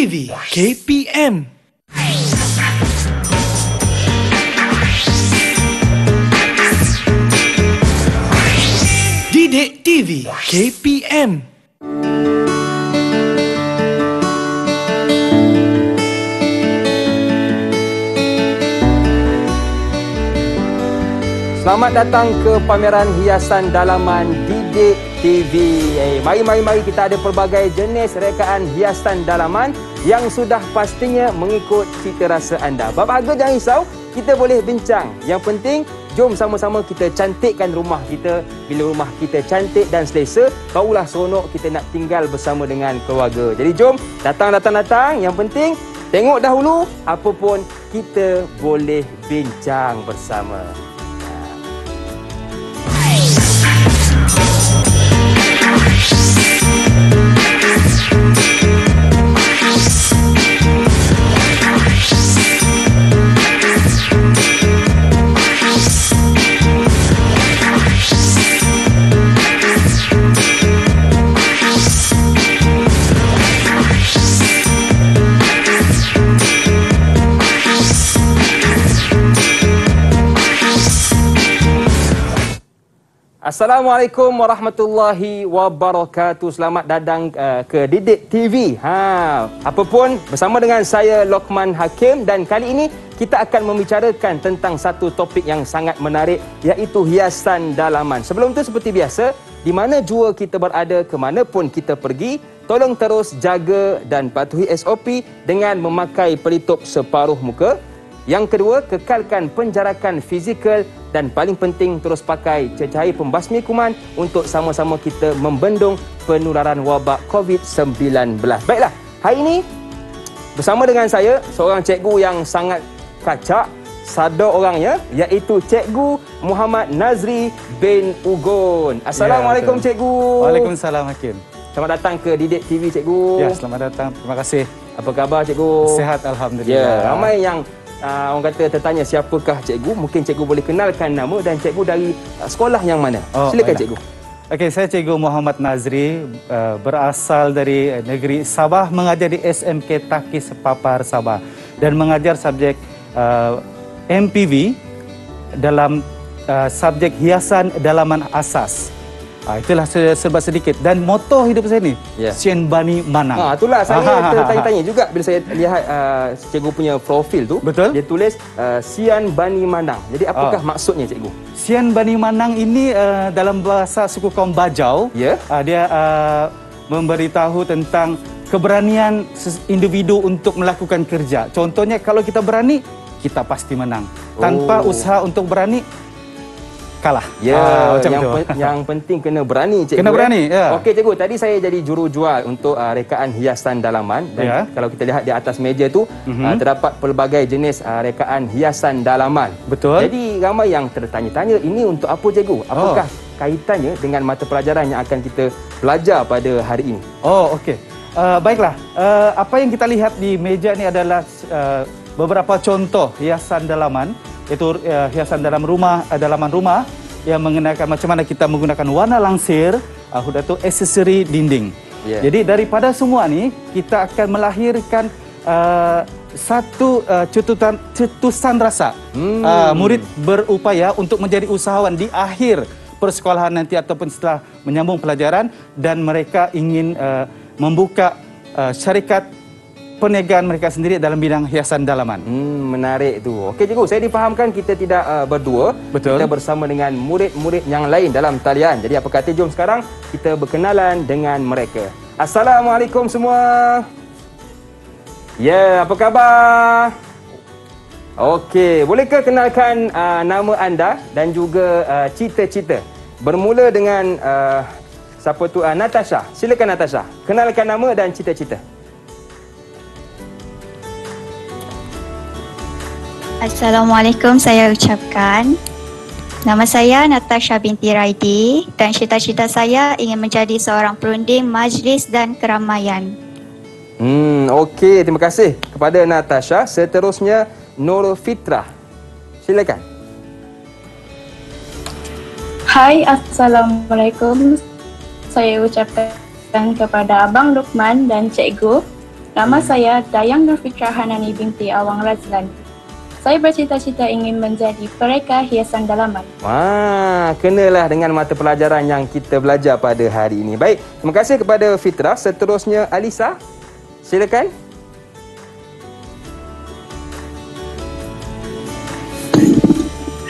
TV KPM. Didik TV KPM. Selamat datang ke pameran hiasan dalaman Didik TV. Eh, mari mari mari kita ada pelbagai jenis rekaan hiasan dalaman yang sudah pastinya mengikut cita rasa anda. Bapak harga jangan risau, kita boleh bincang. Yang penting, jom sama-sama kita cantikkan rumah kita. Bila rumah kita cantik dan selesa, barulah seronok kita nak tinggal bersama dengan keluarga. Jadi jom, datang-datang-datang. Yang penting, tengok dahulu Apapun kita boleh bincang bersama. Assalamualaikum warahmatullahi wabarakatuh. Selamat datang uh, ke Didik TV. Ha, apapun bersama dengan saya Lokman Hakim dan kali ini kita akan membicarakan tentang satu topik yang sangat menarik iaitu hiasan dalaman. Sebelum tu seperti biasa, di mana jua kita berada, ke mana pun kita pergi, tolong terus jaga dan patuhi SOP dengan memakai pelitup separuh muka yang kedua, kekalkan penjarakan fizikal dan paling penting terus pakai cecair pembasmi kuman untuk sama-sama kita membendung penularan wabak COVID-19. Baiklah, hari ini bersama dengan saya seorang cikgu yang sangat kacak sado orangnya iaitu cikgu Muhammad Nazri bin Ugon. Ya, Assalamualaikum ya, cikgu. Waalaikumsalam Hakim. Selamat datang ke Didik TV cikgu. Ya, selamat datang. Terima kasih. Apa khabar cikgu? Sehat alhamdulillah. Ya, ramai yang uh, orang kata tertanya siapakah cikgu, mungkin cikgu boleh kenalkan nama dan cikgu dari uh, sekolah yang mana. Oh, Silakan baiklah. cikgu. Okey, saya Cikgu Muhammad Nazri, ah, berasal dari eh, negeri Sabah, mengajar di SMK Takis Papar Sabah dan mengajar subjek uh, MPV dalam uh, subjek hiasan dalaman asas. Ah, itulah serba sedikit. Dan moto hidup saya ni, yeah. Sien Bani Manang. Ah, itulah, saya tertanya-tanya ah, ha, ha, ha, juga bila saya lihat uh, cikgu punya profil tu. Betul. Dia tulis uh, ah, Sien Bani Manang. Jadi apakah ah. maksudnya cikgu? Sien Bani Manang ini uh, dalam bahasa suku kaum Bajau, yeah. Ya. uh, dia uh, memberitahu tentang keberanian individu untuk melakukan kerja. Contohnya kalau kita berani, kita pasti menang. Tanpa oh. usaha untuk berani, kalah. Ya, uh, macam yang, pen, yang penting kena berani cikgu. Kena ya. berani. Ya. Okey cikgu, tadi saya jadi juru jual untuk uh, rekaan hiasan dalaman dan ya. kalau kita lihat di atas meja tu mm -hmm. uh, terdapat pelbagai jenis uh, rekaan hiasan dalaman. Betul. Jadi ramai yang tertanya-tanya ini untuk apa cikgu? Oh. Apakah oh. kaitannya dengan mata pelajaran yang akan kita belajar pada hari ini? Oh, okey. Uh, baiklah, uh, apa yang kita lihat di meja ni adalah uh, beberapa contoh hiasan dalaman itu ya, hiasan dalam rumah, eh, dalaman rumah yang mengenakan macam mana kita menggunakan warna langsir, uh, huda itu aksesori dinding. Yeah. Jadi daripada semua ni kita akan melahirkan uh, satu uh, ah, cetusan, cetusan rasa hmm. uh, murid berupaya untuk menjadi usahawan di akhir persekolahan nanti ataupun setelah menyambung pelajaran dan mereka ingin uh, membuka uh, syarikat perniagaan mereka sendiri dalam bidang hiasan dalaman. Hmm, menarik tu. Okey cikgu, saya difahamkan kita tidak uh, berdua. Betul. Kita bersama dengan murid-murid yang lain dalam talian. Jadi apa kata jom sekarang kita berkenalan dengan mereka. Assalamualaikum semua. Ya, yeah, apa khabar? Okey, bolehkah kenalkan uh, nama anda dan juga uh, cita-cita? Uh, Bermula dengan uh, siapa tu? Uh, Natasha. Silakan Natasha. Kenalkan nama dan cita-cita. Assalamualaikum saya ucapkan Nama saya Natasha binti Raidi dan cita-cita saya ingin menjadi seorang perunding majlis dan keramaian. Hmm, okey. Terima kasih kepada Natasha. Seterusnya, Nur Fitrah. Silakan. Hai, Assalamualaikum. Saya ucapkan kepada Abang Lukman dan Cikgu. Nama hmm. saya Dayang Nur Fitrah Hanani binti Awang Razlan. Saya bercita-cita ingin menjadi pereka hiasan dalaman. Wah, kenalah dengan mata pelajaran yang kita belajar pada hari ini. Baik, terima kasih kepada Fitra. Seterusnya Alisa, silakan. Silakan.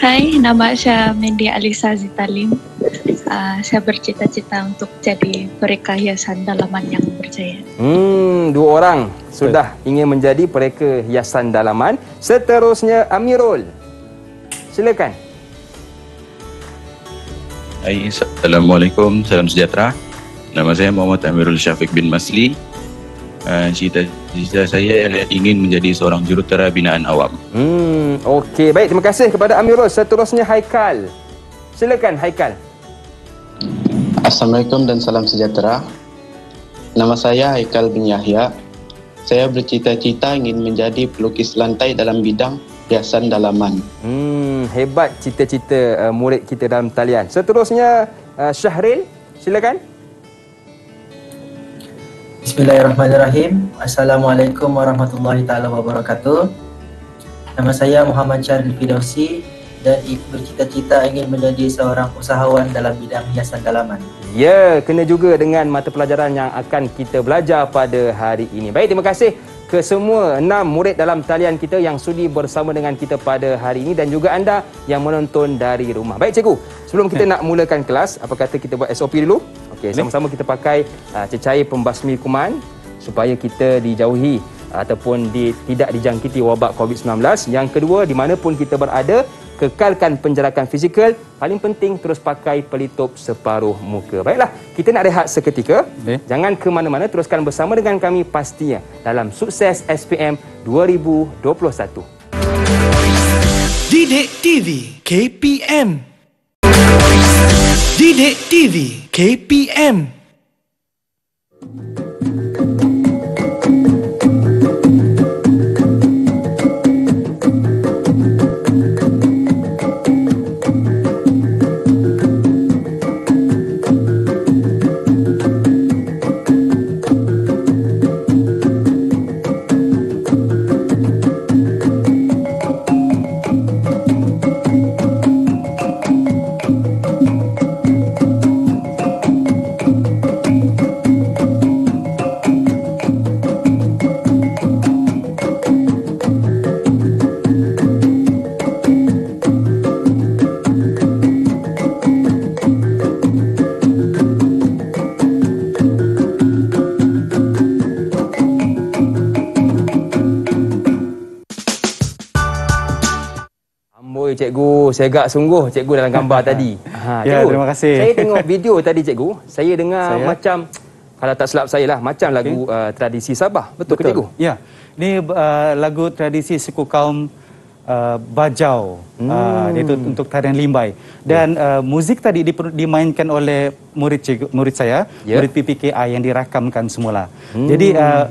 Hai, nama saya Mendy Alisa Zitalim. Uh, saya bercita-cita untuk jadi pereka hiasan dalaman yang berjaya. Hmm, dua orang sudah Betul. ingin menjadi pereka hiasan dalaman. Seterusnya Amirul. Silakan. Hai, Assalamualaikum, salam sejahtera. Nama saya Muhammad Amirul Syafiq bin Masli. Eh, cita-cita saya ingin menjadi seorang jurutera binaan awam. Hmm, okey. Baik, terima kasih kepada Amirul. Seterusnya Haikal. Silakan Haikal. Assalamualaikum dan salam sejahtera. Nama saya Haikal bin Yahya. Saya bercita-cita ingin menjadi pelukis lantai dalam bidang hiasan dalaman. Hmm, hebat cita-cita uh, murid kita dalam talian. Seterusnya uh, Syahril, silakan. Bismillahirrahmanirrahim. Assalamualaikum warahmatullahi taala wabarakatuh. Nama saya Muhammad Char Fidausi dan bercita-cita ingin menjadi seorang usahawan dalam bidang hiasan dalaman. Ya, kena juga dengan mata pelajaran yang akan kita belajar pada hari ini. Baik, terima kasih ke semua enam murid dalam talian kita yang sudi bersama dengan kita pada hari ini dan juga anda yang menonton dari rumah. Baik cikgu, sebelum kita hmm. nak mulakan kelas, apa kata kita buat SOP dulu? Okey, sama-sama kita pakai uh, cecair pembasmi kuman supaya kita dijauhi ataupun di, tidak dijangkiti wabak COVID-19. Yang kedua, di mana pun kita berada, kekalkan penjarakan fizikal. Paling penting, terus pakai pelitup separuh muka. Baiklah, kita nak rehat seketika. Okay. Jangan ke mana-mana, teruskan bersama dengan kami pastinya dalam sukses SPM 2021. Didik TV KPM Didik TV KPM cikgu segak sungguh cikgu dalam gambar tadi. Ha, cikgu, ya, terima kasih. Saya tengok video tadi cikgu, saya dengar saya? macam kalau tak silap saya lah, macam lagu okay. uh, tradisi Sabah. Betul, Betul. ke cikgu? Ya, ini uh, lagu tradisi suku kaum uh, Bajau, hmm. uh, itu untuk tarian Limbai. Ya. Dan yeah. uh, muzik tadi dimainkan oleh murid cikgu, murid saya, yeah. murid PPKA yang dirakamkan semula. Hmm. Jadi, uh,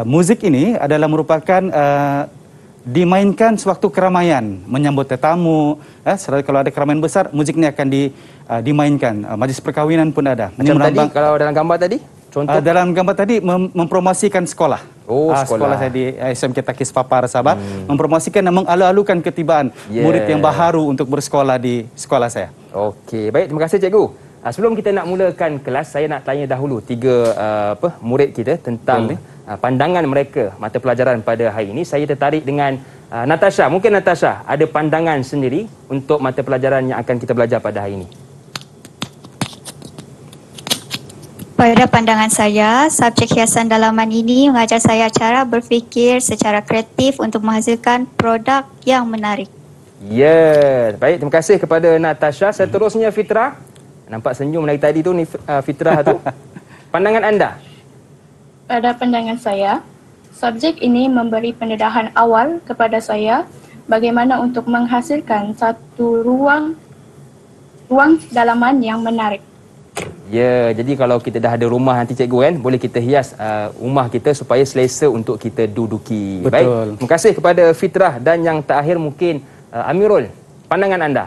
uh, muzik ini adalah merupakan... Uh, dimainkan sewaktu keramaian menyambut tetamu eh selalu kalau ada keramaian besar muzik ni akan di uh, dimainkan uh, majlis perkahwinan pun ada Macam tadi kalau dalam gambar tadi contoh uh, dalam gambar tadi mem mempromosikan sekolah oh uh, sekolah. sekolah saya di SMK Takis Papar Sabah hmm. mempromosikan dan mengalu-alukan ketibaan yeah. murid yang baharu untuk bersekolah di sekolah saya okey baik terima kasih cikgu uh, sebelum kita nak mulakan kelas saya nak tanya dahulu tiga uh, apa murid kita tentang hmm. Ah, pandangan mereka mata pelajaran pada hari ini saya tertarik dengan uh, Natasha mungkin Natasha ada pandangan sendiri untuk mata pelajaran yang akan kita belajar pada hari ini Pada pandangan saya, subjek hiasan dalaman ini mengajar saya cara berfikir secara kreatif untuk menghasilkan produk yang menarik. Ya, yeah. baik. Terima kasih kepada Natasha. Seterusnya Fitra. Nampak senyum lagi tadi tu ni ah, Fitra tu. pandangan anda? pada pandangan saya, subjek ini memberi pendedahan awal kepada saya bagaimana untuk menghasilkan satu ruang ruang dalaman yang menarik. Ya, jadi kalau kita dah ada rumah nanti cikgu kan, boleh kita hias uh, rumah kita supaya selesa untuk kita duduki. Betul. Baik. Terima kasih kepada Fitrah dan yang terakhir mungkin uh, Amirul, pandangan anda.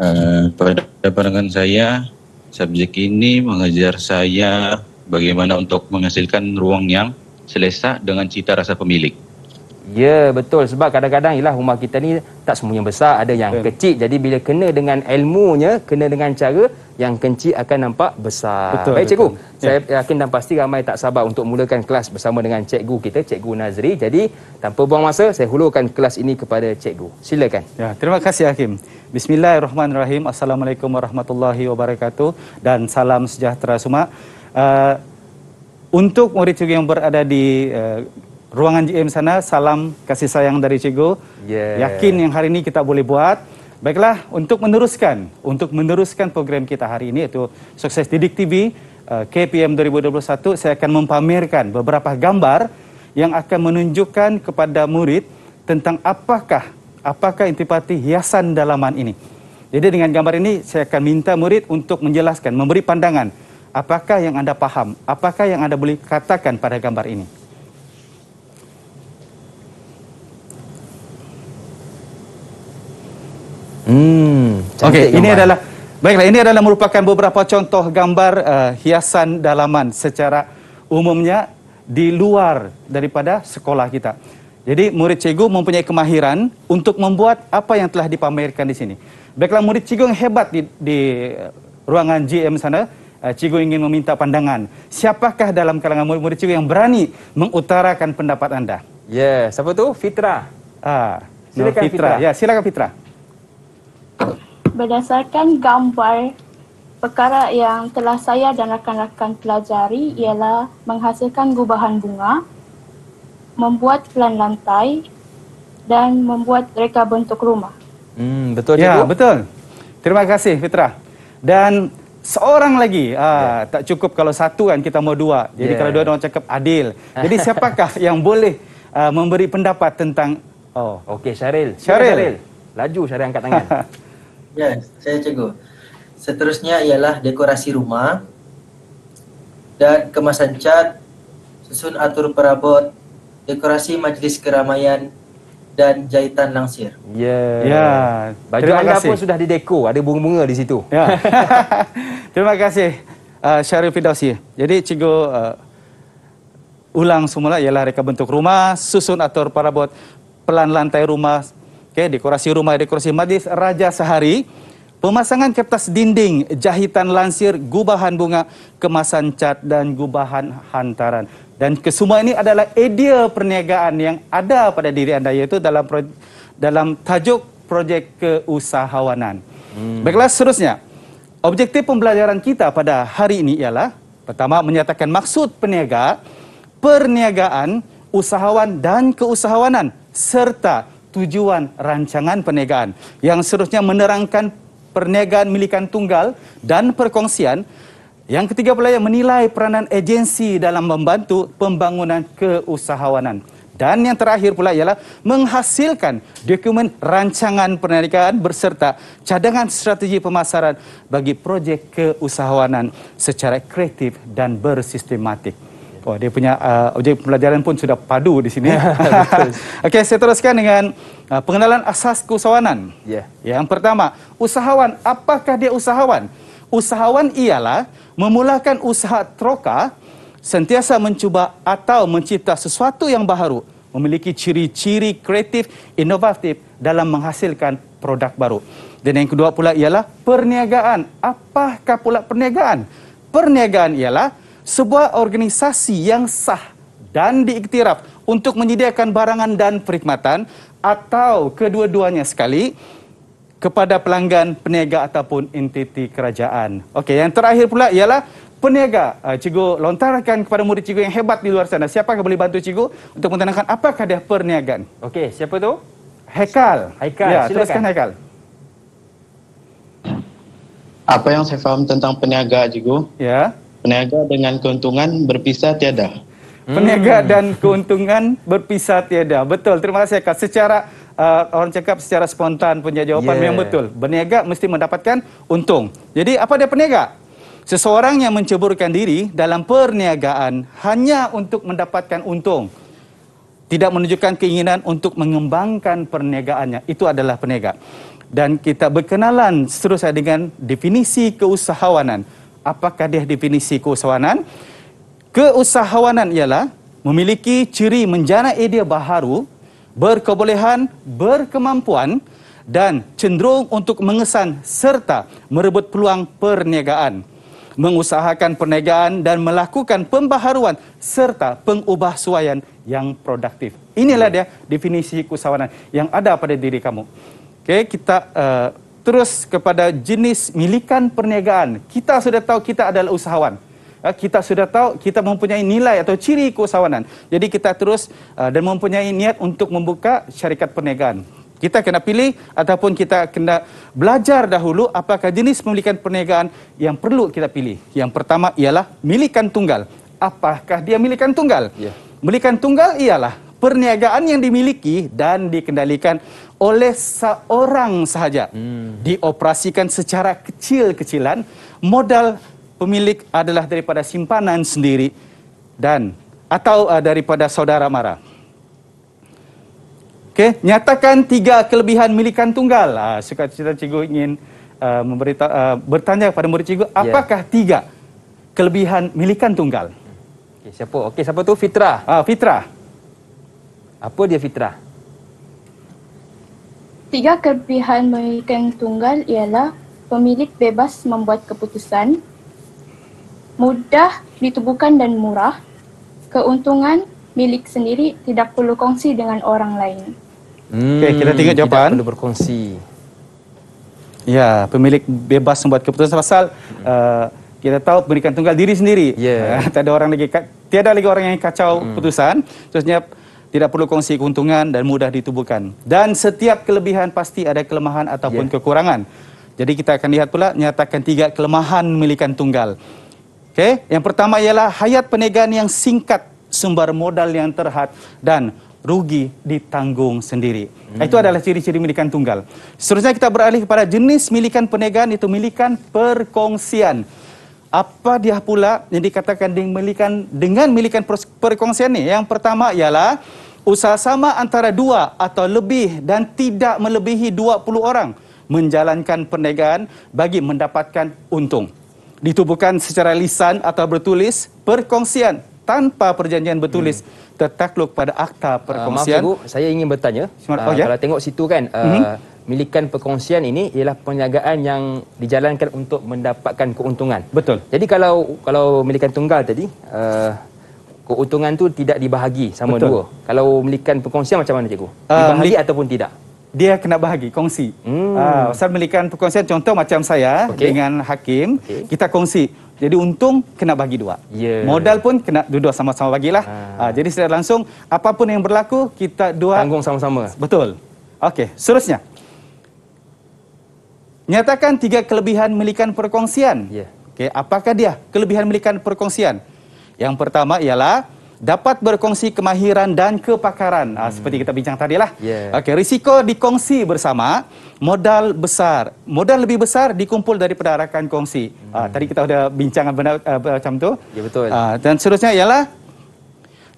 Uh, pada pandangan saya, subjek ini mengajar saya bagaimana untuk menghasilkan ruang yang selesa dengan cita rasa pemilik. Ya, betul. Sebab kadang-kadang ialah rumah kita ni tak semuanya besar, ada yang betul. kecil. Jadi bila kena dengan ilmunya, kena dengan cara yang kecil akan nampak besar. Betul, Baik, cikgu. Betul. Saya ya. yakin dan pasti ramai tak sabar untuk mulakan kelas bersama dengan cikgu kita, cikgu Nazri. Jadi tanpa buang masa, saya hulurkan kelas ini kepada cikgu. Silakan. Ya, terima kasih Hakim. Bismillahirrahmanirrahim. Assalamualaikum warahmatullahi wabarakatuh dan salam sejahtera semua uh, untuk murid cikgu yang berada di uh, ruangan GM sana, salam kasih sayang dari cikgu. Yeah. Yakin yang hari ini kita boleh buat. Baiklah, untuk meneruskan, untuk meneruskan program kita hari ini, yaitu Sukses Didik TV uh, KPM 2021, saya akan mempamerkan beberapa gambar yang akan menunjukkan kepada murid tentang apakah apakah intipati hiasan dalaman ini. Jadi dengan gambar ini, saya akan minta murid untuk menjelaskan, memberi pandangan apakah yang anda paham, apakah yang anda boleh katakan pada gambar ini? Hmm, Okey, ini adalah baiklah ini adalah merupakan beberapa contoh gambar uh, hiasan dalaman secara umumnya di luar daripada sekolah kita. Jadi murid cikgu mempunyai kemahiran untuk membuat apa yang telah dipamerkan di sini. Baiklah murid cikgu yang hebat di, di eh, ruangan GM sana, uh, cikgu ingin meminta pandangan. Siapakah dalam kalangan murid-murid cikgu yang berani mengutarakan pendapat anda? Ya, yeah. siapa tu? Fitra. Ah, silakan Fitra. Fitra. Ya, silakan Fitra. Berdasarkan gambar perkara yang telah saya dan rakan-rakan pelajari ialah menghasilkan gubahan bunga, membuat pelan lantai dan membuat reka bentuk rumah. Hmm, betul ya, cikgu. Ya, betul. Terima kasih Fitra. Dan seorang lagi ha, yeah. Ya. tak cukup kalau satu kan kita mau dua jadi yeah. kalau dua ya. orang cakap adil jadi siapakah yang boleh uh, memberi pendapat tentang oh okey Syaril. Syaril Syaril laju Syaril angkat tangan ya yes, saya cikgu seterusnya ialah dekorasi rumah dan kemasan cat susun atur perabot dekorasi majlis keramaian dan jahitan langsir. Ya. Yeah. Yeah. Baju Terima anda kasih. pun sudah dideko, ada bunga-bunga di situ. Yeah. Terima kasih uh, Syarif Fidawsi. Jadi cikgu uh, ulang semula ialah reka bentuk rumah, susun atur parabot, pelan lantai rumah, okay, dekorasi rumah, dekorasi madis, raja sehari. Pemasangan kertas dinding, jahitan lansir, gubahan bunga, kemasan cat, dan gubahan hantaran. Dan kesemua ini adalah idea perniagaan yang ada pada diri anda iaitu dalam dalam tajuk projek keusahawanan. Hmm. Baiklah, seterusnya. Objektif pembelajaran kita pada hari ini ialah pertama menyatakan maksud peniaga, perniagaan, usahawan dan keusahawanan serta tujuan rancangan perniagaan yang seterusnya menerangkan perniagaan milikan tunggal dan perkongsian yang ketiga pula yang menilai peranan agensi dalam membantu pembangunan keusahawanan. Dan yang terakhir pula ialah menghasilkan dokumen rancangan penerikaan berserta cadangan strategi pemasaran bagi projek keusahawanan secara kreatif dan bersistematik. Oh, dia punya uh, objek pembelajaran pun sudah padu di sini. Okey, saya teruskan dengan uh, pengenalan asas keusahawanan. Yeah. Yang pertama, usahawan, apakah dia usahawan? Usahawan ialah memulakan usaha troka sentiasa mencuba atau mencipta sesuatu yang baru memiliki ciri-ciri kreatif inovatif dalam menghasilkan produk baru. Dan yang kedua pula ialah perniagaan. Apakah pula perniagaan? Perniagaan ialah sebuah organisasi yang sah dan diiktiraf untuk menyediakan barangan dan perkhidmatan atau kedua-duanya sekali kepada pelanggan peniaga ataupun entiti kerajaan. Okey, yang terakhir pula ialah peniaga. Ah, cikgu lontarkan kepada murid cikgu yang hebat di luar sana. Siapa yang boleh bantu cikgu untuk menenangkan apakah dia perniagaan? Okey, siapa tu? Haikal. Haikal, ya, silakan. Teruskan Haikal. Apa yang saya faham tentang peniaga, cikgu? Ya. Peniaga dengan keuntungan berpisah tiada. Peniaga hmm. dan keuntungan berpisah tiada. Betul. Terima kasih, Kak. Secara uh, orang cakap secara spontan punya jawapan yeah. yang betul. Berniaga mesti mendapatkan untung. Jadi apa dia peniaga? Seseorang yang menceburkan diri dalam perniagaan hanya untuk mendapatkan untung. Tidak menunjukkan keinginan untuk mengembangkan perniagaannya. Itu adalah peniaga. Dan kita berkenalan seterusnya dengan definisi keusahawanan. Apakah dia definisi keusahawanan? Keusahawanan ialah memiliki ciri menjana idea baharu berkebolehan, berkemampuan dan cenderung untuk mengesan serta merebut peluang perniagaan. Mengusahakan perniagaan dan melakukan pembaharuan serta pengubahsuaian yang produktif. Inilah dia definisi keusahawanan yang ada pada diri kamu. Okay, kita uh, terus kepada jenis milikan perniagaan. Kita sudah tahu kita adalah usahawan. Ah, kita sudah tahu kita mempunyai nilai atau ciri keusahawanan. Jadi kita terus ah, dan mempunyai niat untuk membuka syarikat perniagaan. Kita kena pilih ataupun kita kena belajar dahulu apakah jenis pemilikan perniagaan yang perlu kita pilih. Yang pertama ialah milikan tunggal. Apakah dia milikan tunggal? Yeah. Milikan tunggal ialah perniagaan yang dimiliki dan dikendalikan oleh seorang sahaja. Hmm. Dioperasikan secara kecil-kecilan modal pemilik adalah daripada simpanan sendiri dan atau uh, daripada saudara mara. Okey, nyatakan tiga kelebihan milikan tunggal. Ah, uh, suka cerita cikgu ingin uh, uh, bertanya kepada murid cikgu, yeah. apakah tiga kelebihan milikan tunggal? Okey, siapa? Okey, siapa tu? Fitrah. Ah, uh, Fitrah. Apa dia Fitrah? Tiga kelebihan milikan tunggal ialah pemilik bebas membuat keputusan, mudah ditubuhkan dan murah, keuntungan milik sendiri tidak perlu kongsi dengan orang lain. Hmm, Okey, kita tengok jawapan. Tidak perlu berkongsi. Ya, pemilik bebas membuat keputusan pasal hmm. uh, kita tahu pemilikan tunggal diri sendiri. Yeah. Uh, tak ada orang lagi tiada lagi orang yang kacau hmm. keputusan. Seterusnya tidak perlu kongsi keuntungan dan mudah ditubuhkan. Dan setiap kelebihan pasti ada kelemahan ataupun yeah. kekurangan. Jadi kita akan lihat pula nyatakan tiga kelemahan milikan tunggal. Okey, Yang pertama ialah hayat perniagaan yang singkat, sumber modal yang terhad dan rugi ditanggung sendiri. Hmm. Itu adalah ciri-ciri milikan tunggal. Seterusnya kita beralih kepada jenis milikan perniagaan itu milikan perkongsian. Apa dia pula yang dikatakan dengan milikan, dengan milikan perkongsian ini? Yang pertama ialah usaha sama antara dua atau lebih dan tidak melebihi 20 orang menjalankan perniagaan bagi mendapatkan untung ditubuhkan secara lisan atau bertulis perkongsian tanpa perjanjian bertulis hmm. tertakluk pada akta ah, perkongsian. Uh, maaf, Ibu, saya ingin bertanya. Ah, oh, uh, ya? Kalau tengok situ kan, uh, hmm? milikan perkongsian ini ialah perniagaan yang dijalankan untuk mendapatkan keuntungan. Betul. Jadi kalau kalau milikan tunggal tadi, uh, keuntungan tu tidak dibahagi sama Betul. dua. Kalau milikan perkongsian macam mana, Cikgu? Dibahagi ataupun tidak? dia kena bahagi, kongsi. Hmm. Uh, ah, Ustaz memberikan perkongsian contoh macam saya okay. dengan Hakim, okay. kita kongsi. Jadi untung kena bagi dua. Yeah. Modal pun kena dua sama-sama bagilah. Ha. Uh, jadi secara langsung, apapun yang berlaku, kita dua... Tanggung sama-sama. Betul. Okey, seterusnya. Nyatakan tiga kelebihan milikan perkongsian. Yeah. Okay, apakah dia kelebihan milikan perkongsian? Yang pertama ialah dapat berkongsi kemahiran dan kepakaran ah, hmm. seperti kita bincang tadi lah. Yeah. Okay, risiko dikongsi bersama modal besar, modal lebih besar dikumpul daripada rakan kongsi. Ah, hmm. Uh, tadi kita sudah bincangan benar uh, ah, macam tu. Ya betul. Uh, dan seterusnya ialah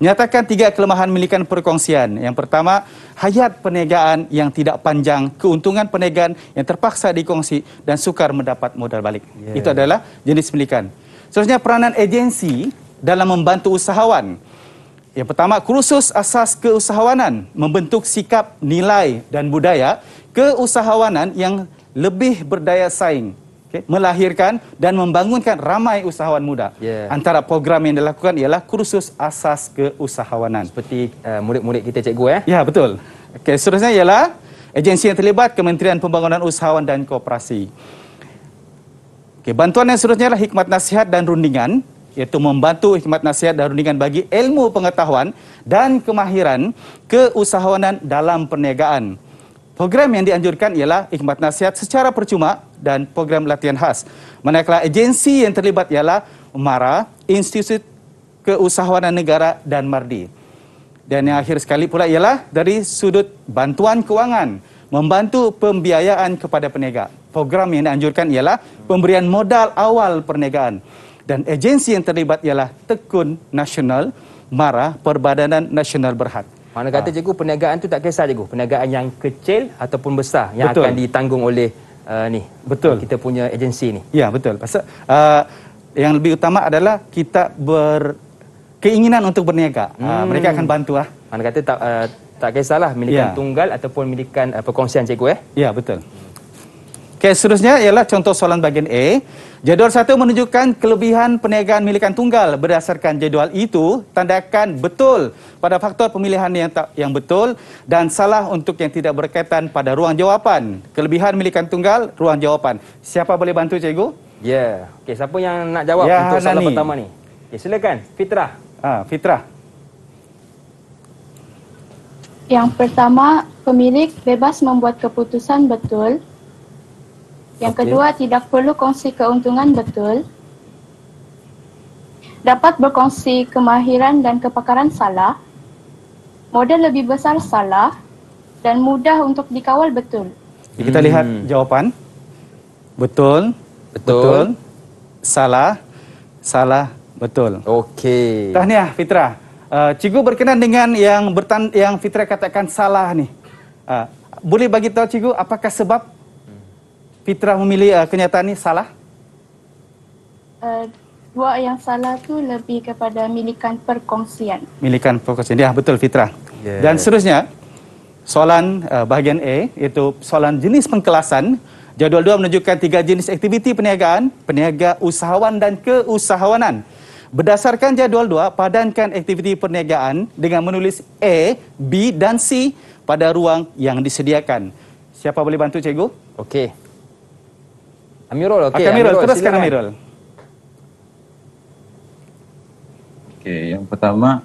nyatakan tiga kelemahan milikan perkongsian. Yang pertama, hayat perniagaan yang tidak panjang, keuntungan perniagaan yang terpaksa dikongsi dan sukar mendapat modal balik. Yeah. Itu adalah jenis milikan. Seterusnya peranan agensi dalam membantu usahawan. Hmm. Yang pertama, kursus asas keusahawanan membentuk sikap nilai dan budaya keusahawanan yang lebih berdaya saing. Okay. Melahirkan dan membangunkan ramai usahawan muda. Yeah. Antara program yang dilakukan ialah kursus asas keusahawanan. Seperti uh, murid-murid uh, kita cikgu eh? Ya, yeah, betul. Okay, seterusnya ialah agensi yang terlibat Kementerian Pembangunan Usahawan dan Kooperasi. Okay, bantuan yang seterusnya ialah hikmat nasihat dan rundingan iaitu membantu hikmat nasihat dan rundingan bagi ilmu pengetahuan dan kemahiran keusahawanan dalam perniagaan. Program yang dianjurkan ialah hikmat nasihat secara percuma dan program latihan khas. Manakala agensi yang terlibat ialah MARA, Institut Keusahawanan Negara dan MARDI. Dan yang akhir sekali pula ialah dari sudut bantuan kewangan membantu pembiayaan kepada peniaga. Program yang dianjurkan ialah pemberian modal awal perniagaan dan agensi yang terlibat ialah Tekun Nasional MARA Perbadanan Nasional Berhad. Mana kata ha. cikgu perniagaan tu tak kisah cikgu, perniagaan yang kecil ataupun besar yang betul. akan ditanggung oleh uh, ni. Betul. Kita punya agensi ni. Ya, betul. Pasal uh, yang lebih utama adalah kita ber keinginan untuk berniaga. Ah, hmm. Uh, mereka akan bantu bantulah. Mana kata tak uh, tak kisahlah milikan ya. tunggal ataupun milikan uh, perkongsian cikgu eh. Ya, betul. Okey, seterusnya ialah contoh soalan bahagian A. Jadual satu menunjukkan kelebihan perniagaan milikan tunggal berdasarkan jadual itu tandakan betul pada faktor pemilihan yang tak, yang betul dan salah untuk yang tidak berkaitan pada ruang jawapan. Kelebihan milikan tunggal, ruang jawapan. Siapa boleh bantu cikgu? Ya. Yeah. Okey, siapa yang nak jawab ya, untuk soalan pertama ni? Okey, silakan Fitrah. Ah, Fitrah. Yang pertama, pemilik bebas membuat keputusan betul yang okay. kedua, tidak perlu kongsi keuntungan betul. Dapat berkongsi kemahiran dan kepakaran salah. Model lebih besar salah dan mudah untuk dikawal betul. Hmm. Kita lihat hmm. jawapan. Betul. Betul. betul salah. Salah. Betul. Okey. Tahniah Fitra. Uh, cikgu berkenan dengan yang bertan yang Fitra katakan salah ni. Uh, boleh bagi tahu cikgu apakah sebab Fitrah memilih uh, kenyataan ni salah? Uh, buat yang salah tu lebih kepada milikan perkongsian. Milikan perkongsian. Ya, betul Fitrah. Yeah. Dan seterusnya, soalan uh, bahagian A, iaitu soalan jenis pengkelasan. Jadual dua menunjukkan tiga jenis aktiviti perniagaan, peniaga usahawan dan keusahawanan. Berdasarkan jadual dua, padankan aktiviti perniagaan dengan menulis A, B dan C pada ruang yang disediakan. Siapa boleh bantu cikgu? Okey. Amirul, okay. Akan Amirul, teruskan Amirul. Okey, yang pertama,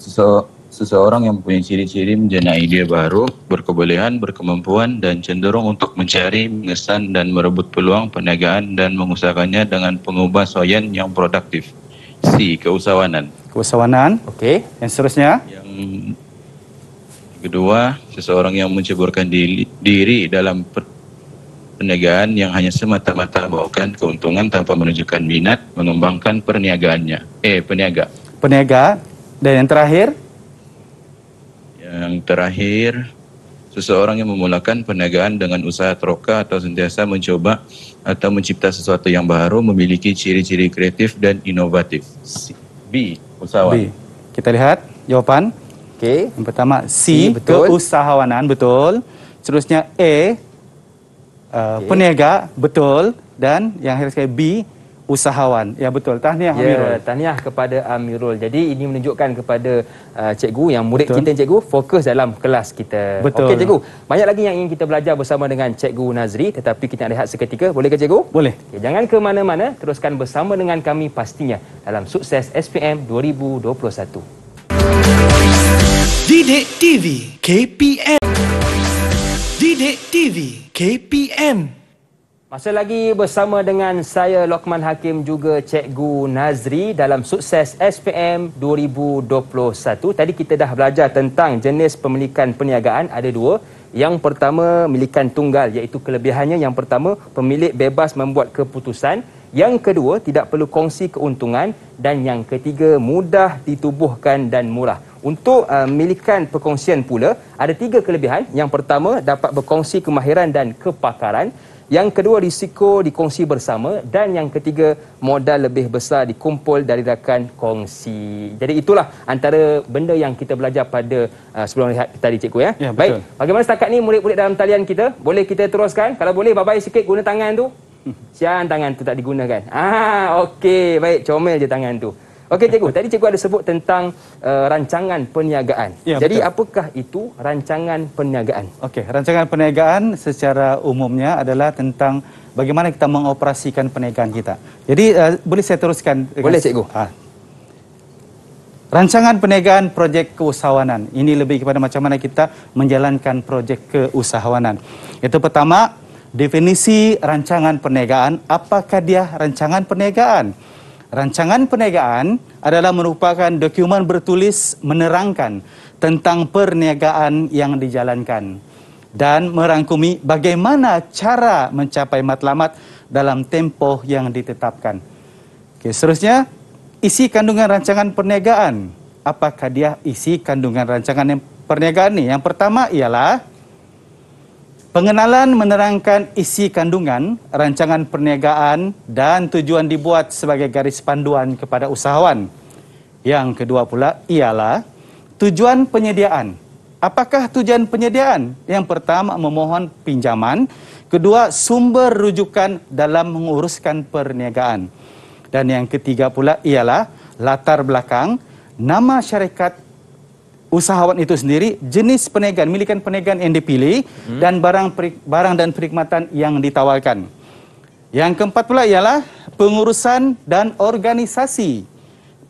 sese- seseorang yang punya ciri-ciri menjenai ide baru, berkebolehan, berkemampuan, dan cenderung untuk mencari, mengesan, dan merebut peluang perniagaan dan mengusahakannya dengan pengubah soyan yang produktif. C. Keusahawanan. Keusahawanan. Okey. Yang seterusnya? Yang kedua, seseorang yang menceburkan diri, diri dalam per- perniagaan yang hanya semata-mata bawakan keuntungan tanpa menunjukkan minat mengembangkan perniagaannya. Eh, peniaga. Peniaga. Dan yang terakhir? Yang terakhir, seseorang yang memulakan perniagaan dengan usaha troka atau sentiasa mencoba atau mencipta sesuatu yang baru memiliki ciri-ciri kreatif dan inovatif. B, usahawan. B. Kita lihat jawaban. Oke. Okay. Yang pertama C, C betul. keusahawanan, betul. Seterusnya E, Uh, okay. peniaga betul dan yang akhir sekali B usahawan. Ya betul. Tahniah ya, Amirul. Tahniah kepada Amirul. Jadi ini menunjukkan kepada uh, cikgu yang murid betul. kita cikgu fokus dalam kelas kita. Okey cikgu. Banyak lagi yang ingin kita belajar bersama dengan cikgu Nazri tetapi kita nak rehat seketika. Boleh ke cikgu? Boleh. Okay, jangan ke mana-mana. Teruskan bersama dengan kami pastinya dalam sukses SPM 2021. Didik TV KPM Bidik TV KPM masih lagi bersama dengan saya Lokman Hakim juga Cikgu Nazri dalam sukses SPM 2021. Tadi kita dah belajar tentang jenis pemilikan perniagaan ada dua. Yang pertama milikan tunggal iaitu kelebihannya yang pertama pemilik bebas membuat keputusan yang kedua, tidak perlu kongsi keuntungan dan yang ketiga, mudah ditubuhkan dan murah. Untuk uh, memilikan perkongsian pula, ada tiga kelebihan. Yang pertama, dapat berkongsi kemahiran dan kepakaran. Yang kedua, risiko dikongsi bersama. Dan yang ketiga, modal lebih besar dikumpul dari rakan kongsi. Jadi itulah antara benda yang kita belajar pada uh, sebelum lihat tadi cikgu. Ya, ya Baik. Bagaimana setakat ni murid-murid dalam talian kita? Boleh kita teruskan? Kalau boleh, bye-bye sikit guna tangan tu. Siang tangan tu tak digunakan. Ah, okey. Baik, comel je tangan tu. Okey, cikgu. tadi cikgu ada sebut tentang uh, rancangan perniagaan. Ya, Jadi, betul. apakah itu rancangan perniagaan? Okey, rancangan perniagaan secara umumnya adalah tentang bagaimana kita mengoperasikan perniagaan kita. Jadi, uh, boleh saya teruskan? Boleh, cikgu. Ha. Rancangan perniagaan projek keusahawanan. Ini lebih kepada macam mana kita menjalankan projek keusahawanan. Itu pertama... definisi rancangan perniagaan, apakah dia rancangan perniagaan? Rancangan perniagaan adalah merupakan dokumen bertulis menerangkan tentang perniagaan yang dijalankan dan merangkumi bagaimana cara mencapai matlamat dalam tempoh yang ditetapkan. Oke, seterusnya isi kandungan rancangan perniagaan. Apakah dia isi kandungan rancangan perniagaan ini? Yang pertama ialah Pengenalan menerangkan isi kandungan, rancangan perniagaan dan tujuan dibuat sebagai garis panduan kepada usahawan. Yang kedua pula ialah tujuan penyediaan. Apakah tujuan penyediaan? Yang pertama memohon pinjaman, kedua sumber rujukan dalam menguruskan perniagaan. Dan yang ketiga pula ialah latar belakang nama syarikat usahawan itu sendiri, jenis penegan, milikan penegan yang dipilih, hmm. dan barang, barang dan perkhidmatan yang ditawarkan. Yang keempat pula ialah pengurusan dan organisasi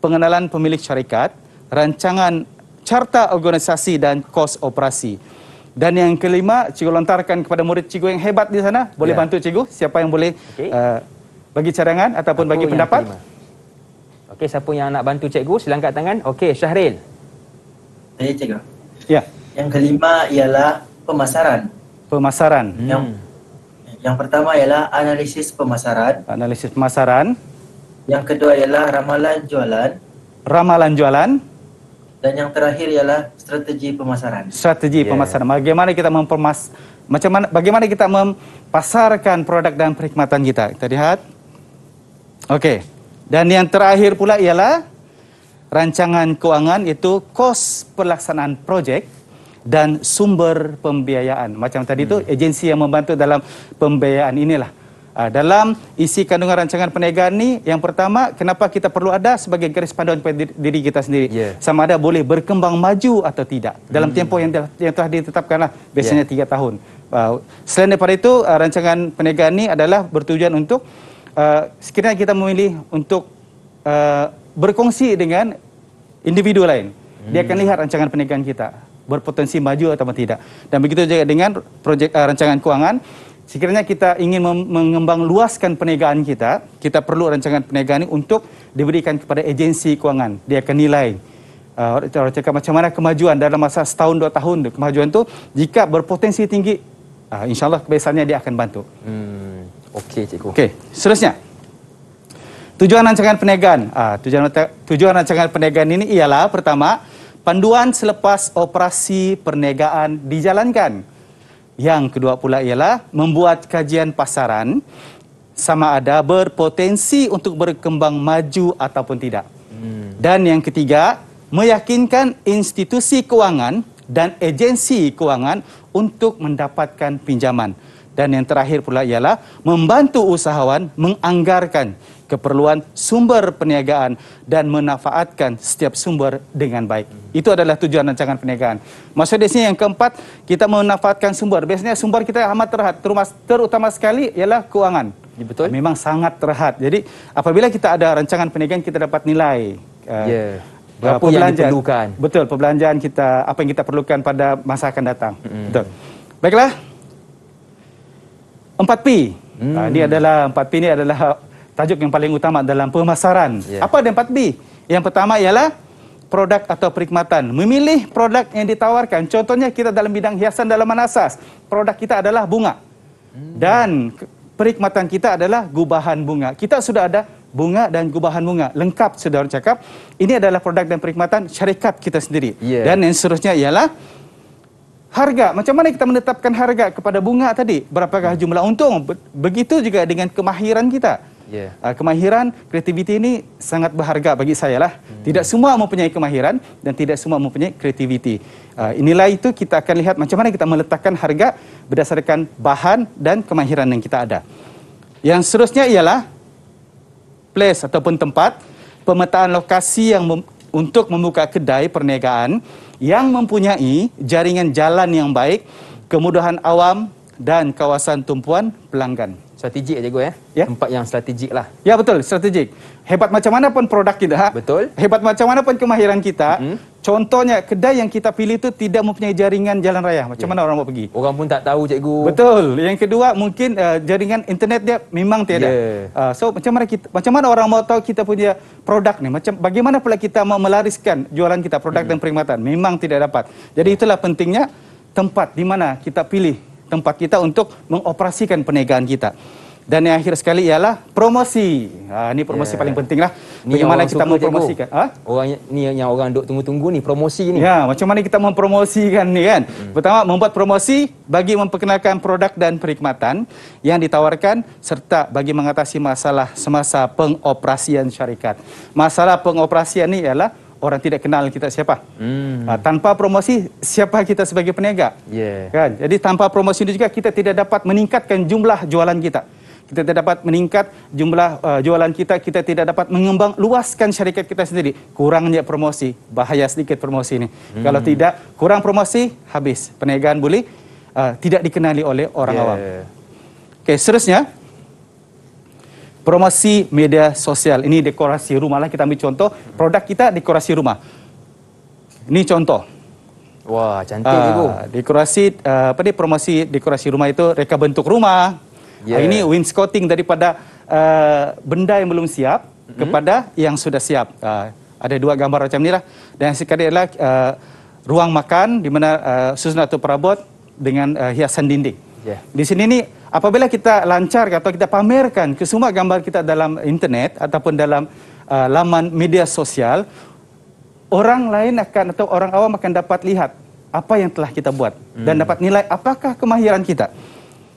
pengenalan pemilik syarikat, rancangan carta organisasi dan kos operasi. Dan yang kelima, cikgu lontarkan kepada murid cikgu yang hebat di sana. Boleh ya. bantu cikgu? Siapa yang boleh okay. uh, bagi cadangan ataupun Aku bagi pendapat? Okey, siapa yang nak bantu cikgu? Silangkat tangan. Okey, Syahril saya cakap. Ya. Yeah. Yang kelima ialah pemasaran. Pemasaran. Hmm. Yang yang pertama ialah analisis pemasaran. Analisis pemasaran. Yang kedua ialah ramalan jualan. Ramalan jualan. Dan yang terakhir ialah strategi pemasaran. Strategi yeah. pemasaran. Bagaimana kita mempermas macam mana bagaimana kita mempasarkan produk dan perkhidmatan kita? Kita lihat. Oke. Okay. Dan yang terakhir pula ialah rancangan kewangan itu kos pelaksanaan projek dan sumber pembiayaan. Macam tadi itu hmm. agensi yang membantu dalam pembiayaan inilah. Uh, dalam isi kandungan rancangan perniagaan ini, yang pertama kenapa kita perlu ada sebagai garis panduan kepada diri kita sendiri. Yeah. Sama ada boleh berkembang maju atau tidak dalam hmm. tempoh yang, yang telah ditetapkanlah biasanya yeah. 3 tahun. Uh, selain daripada itu, uh, rancangan perniagaan ini adalah bertujuan untuk uh, sekiranya kita memilih untuk uh, berkongsi dengan individu lain. Hmm. Dia akan hmm. lihat rancangan pernikahan kita berpotensi maju atau tidak. Dan begitu juga dengan projek uh, rancangan keuangan, sekiranya kita ingin mengembang luaskan perniagaan kita, kita perlu rancangan perniagaan ini untuk diberikan kepada agensi keuangan. Dia akan nilai uh, cakap macam mana kemajuan dalam masa setahun dua tahun kemajuan itu jika berpotensi tinggi uh, ah, insyaallah kebiasaannya dia akan bantu. Hmm. Okey cikgu. Okey, seterusnya. Tujuan rancangan perniagaan. Ah, tujuan, tujuan rancangan perniagaan ini ialah pertama, panduan selepas operasi perniagaan dijalankan. Yang kedua pula ialah membuat kajian pasaran sama ada berpotensi untuk berkembang maju ataupun tidak. Hmm. Dan yang ketiga, meyakinkan institusi kewangan dan agensi kewangan untuk mendapatkan pinjaman. Dan yang terakhir pula ialah membantu usahawan menganggarkan keperluan sumber perniagaan dan menafaatkan setiap sumber dengan baik. Itu adalah tujuan rancangan perniagaan. Maksudnya yang keempat, kita menafaatkan sumber. Biasanya sumber kita amat terhad, terutama sekali ialah keuangan. Ya, betul. Memang sangat terhad. Jadi apabila kita ada rancangan perniagaan, kita dapat nilai. Eh, ya. yeah berapa yang diperlukan. Betul, perbelanjaan kita, apa yang kita perlukan pada masa akan datang. Hmm. Betul. Baiklah. 4P. Hmm. Ah, ini adalah 4P ini adalah tajuk yang paling utama dalam pemasaran. Yeah. Apa dan 4B? Yang pertama ialah produk atau perkhidmatan. Memilih produk yang ditawarkan. Contohnya kita dalam bidang hiasan dalam manasas, Produk kita adalah bunga. Hmm. Dan perkhidmatan kita adalah gubahan bunga. Kita sudah ada bunga dan gubahan bunga. Lengkap saudara cakap. Ini adalah produk dan perkhidmatan syarikat kita sendiri. Yeah. Dan yang seterusnya ialah harga. Macam mana kita menetapkan harga kepada bunga tadi? Berapakah jumlah untung? Begitu juga dengan kemahiran kita. Yeah. Uh, kemahiran, kreativiti ini sangat berharga bagi saya lah. Hmm. Tidak semua mempunyai kemahiran dan tidak semua mempunyai kreativiti. Uh, inilah itu kita akan lihat macam mana kita meletakkan harga berdasarkan bahan dan kemahiran yang kita ada. Yang seterusnya ialah place ataupun tempat pemetaan lokasi yang mem untuk membuka kedai perniagaan yang mempunyai jaringan jalan yang baik, kemudahan awam dan kawasan tumpuan pelanggan strategik gue ya. Yeah? Tempat yang strategik lah. Ya yeah, betul, strategik. Hebat macam mana pun produk kita. Ha? Betul. Hebat macam mana pun kemahiran kita. Mm -hmm. Contohnya kedai yang kita pilih itu tidak mempunyai jaringan jalan raya. Macam yeah. mana orang mau pergi? Orang pun tak tahu cikgu. Betul. Yang kedua mungkin uh, jaringan internet dia memang tiada. Yeah. Ya. Uh, so macam mana kita macam mana orang mau tahu kita punya produk ni? Macam bagaimana pula kita mau melariskan jualan kita produk mm -hmm. dan perkhidmatan? Memang tidak dapat. Jadi ya. itulah pentingnya tempat di mana kita pilih tempat kita untuk mengoperasikan perniagaan kita. Dan yang akhir sekali ialah promosi. Ha, ini promosi yeah. paling penting lah. Bagaimana kita mempromosikan. Ha? Orang, ni yang orang duk tunggu-tunggu ni, promosi ni. Ya, macam mana kita mempromosikan ni kan. Hmm. Pertama, membuat promosi bagi memperkenalkan produk dan perkhidmatan yang ditawarkan serta bagi mengatasi masalah semasa pengoperasian syarikat. Masalah pengoperasian ni ialah orang tidak kenal kita siapa. Hmm. Uh, tanpa promosi, siapa kita sebagai peniaga. Yeah. Kan? Jadi tanpa promosi itu juga kita tidak dapat meningkatkan jumlah jualan kita. Kita tidak dapat meningkat jumlah uh, jualan kita. Kita tidak dapat mengembang luaskan syarikat kita sendiri. Kurangnya promosi, bahaya sedikit promosi ini. Hmm. Kalau tidak, kurang promosi, habis. Perniagaan boleh uh, tidak dikenali oleh orang yeah. awam. Okay, seterusnya promosi media sosial. Ini dekorasi rumah lah kita ambil contoh. Produk kita dekorasi rumah. Ini contoh. Wah, cantik uh, ah, ibu. Dekorasi, uh, apa dia promosi dekorasi rumah itu, reka bentuk rumah. Ah, yeah. Uh, ini wainscoting daripada uh, benda yang belum siap mm -hmm. kepada yang sudah siap. Uh, ada dua gambar macam ni lah. Dan yang sekali adalah uh, ruang makan di mana uh, susun atau perabot dengan uh, hiasan dinding. Yeah. Di sini ni apabila kita lancar atau kita pamerkan ke semua gambar kita dalam internet ataupun dalam uh, laman media sosial, orang lain akan atau orang awam akan dapat lihat apa yang telah kita buat hmm. dan dapat nilai apakah kemahiran kita.